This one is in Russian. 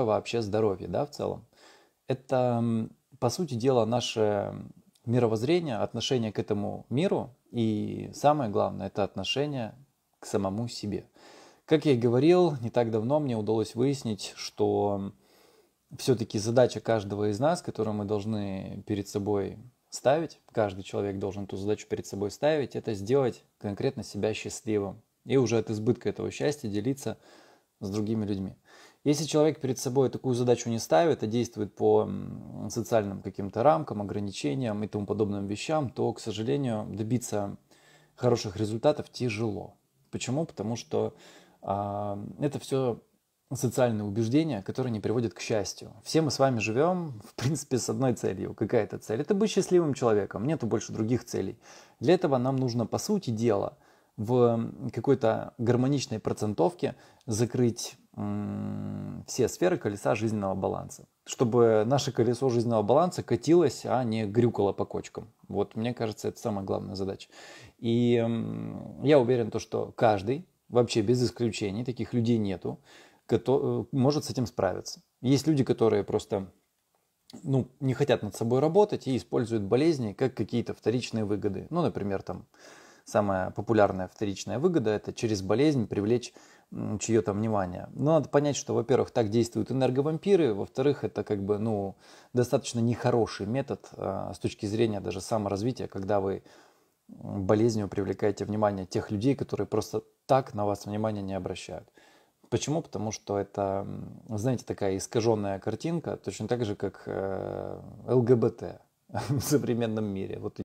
вообще здоровье, да, в целом. Это, по сути дела, наше мировоззрение, отношение к этому миру, и самое главное, это отношение к самому себе. Как я и говорил, не так давно мне удалось выяснить, что все-таки задача каждого из нас, которую мы должны перед собой ставить, каждый человек должен эту задачу перед собой ставить, это сделать конкретно себя счастливым. И уже от избытка этого счастья делиться с другими людьми. Если человек перед собой такую задачу не ставит, а действует по социальным каким-то рамкам, ограничениям и тому подобным вещам, то, к сожалению, добиться хороших результатов тяжело. Почему? Потому что э, это все социальные убеждения, которые не приводят к счастью. Все мы с вами живем, в принципе, с одной целью. Какая это цель? Это быть счастливым человеком, нету больше других целей. Для этого нам нужно, по сути дела, в какой-то гармоничной процентовке закрыть все сферы колеса жизненного баланса. Чтобы наше колесо жизненного баланса катилось, а не грюкало по кочкам. Вот, мне кажется, это самая главная задача. И я уверен, то, что каждый, вообще без исключений, таких людей нету, э, может с этим справиться. Есть люди, которые просто ну, не хотят над собой работать и используют болезни как какие-то вторичные выгоды. Ну, например, там самая популярная вторичная выгода – это через болезнь привлечь чье-то внимание. Но надо понять, что, во-первых, так действуют энерговампиры, во-вторых, это как бы, ну, достаточно нехороший метод а, с точки зрения даже саморазвития, когда вы болезнью привлекаете внимание тех людей, которые просто так на вас внимание не обращают. Почему? Потому что это, знаете, такая искаженная картинка, точно так же, как э, ЛГБТ в современном мире. Вот